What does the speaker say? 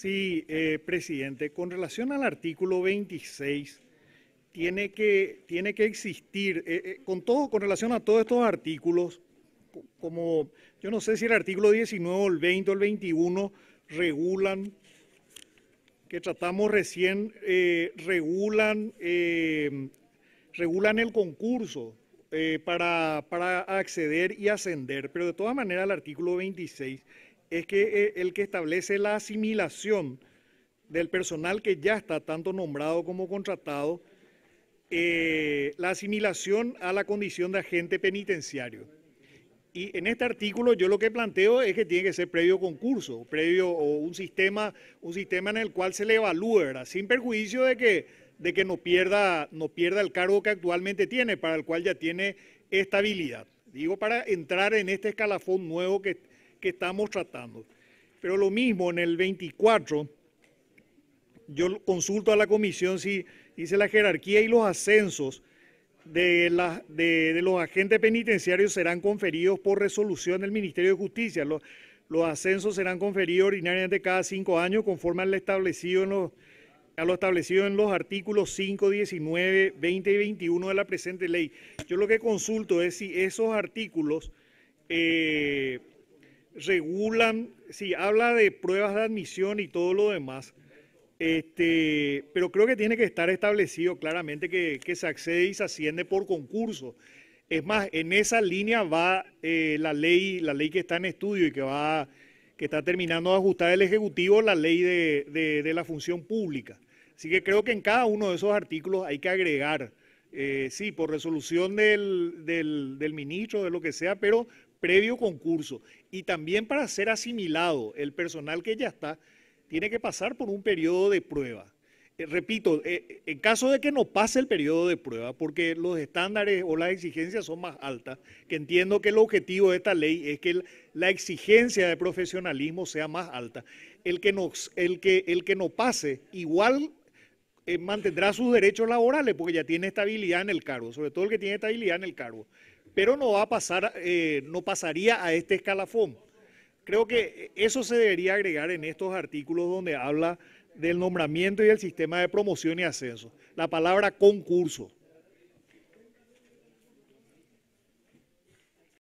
Sí, eh, presidente, con relación al artículo 26, tiene que, tiene que existir, eh, eh, con, todo, con relación a todos estos artículos, como yo no sé si el artículo 19, el 20 o el 21 regulan, que tratamos recién, regulan, regulan el concurso para, para acceder y ascender, pero de todas maneras el artículo 26 es que eh, el que establece la asimilación del personal que ya está tanto nombrado como contratado, eh, la asimilación a la condición de agente penitenciario. Y en este artículo yo lo que planteo es que tiene que ser previo concurso, previo o un sistema, un sistema en el cual se le evalúe, sin perjuicio de que, de que no, pierda, no pierda el cargo que actualmente tiene, para el cual ya tiene estabilidad. Digo, para entrar en este escalafón nuevo que, que estamos tratando. Pero lo mismo en el 24, yo consulto a la comisión si dice la jerarquía y los ascensos de, los agentes penitenciarios serán conferidos por resolución del Ministerio de Justicia. Los, ascensos serán conferidos ordinariamente cada cinco años conforme a lo establecido en los artículos 5, 19, 20 y 21 de la presente ley. Yo lo que consulto es si esos artículos eh, regulan, sí, habla de pruebas de admisión y todo lo demás, este, pero creo que tiene que estar establecido claramente que, se accede y se asciende por concurso. Es más, en esa línea va eh, la ley, la ley que está en estudio y que va, que está terminando de ajustar el Ejecutivo, la ley de, la función pública. Así que creo que en cada uno de esos artículos hay que agregar, eh, sí, por resolución del, del ministro, de lo que sea, pero previo concurso y también para ser asimilado el personal que ya está, tiene que pasar por un periodo de prueba. Eh, repito, eh, en caso de que no pase el periodo de prueba, porque los estándares o las exigencias son más altas, que entiendo que el objetivo de esta ley es que la exigencia de profesionalismo sea más alta, el que no, el que, el que no pase igual eh, mantendrá sus derechos laborales porque ya tiene estabilidad en el cargo, sobre todo el que tiene estabilidad en el cargo pero no va a pasar, eh, no pasaría a este escalafón. Creo que eso se debería agregar en estos artículos donde habla del nombramiento y del sistema de promoción y ascenso. La palabra concurso.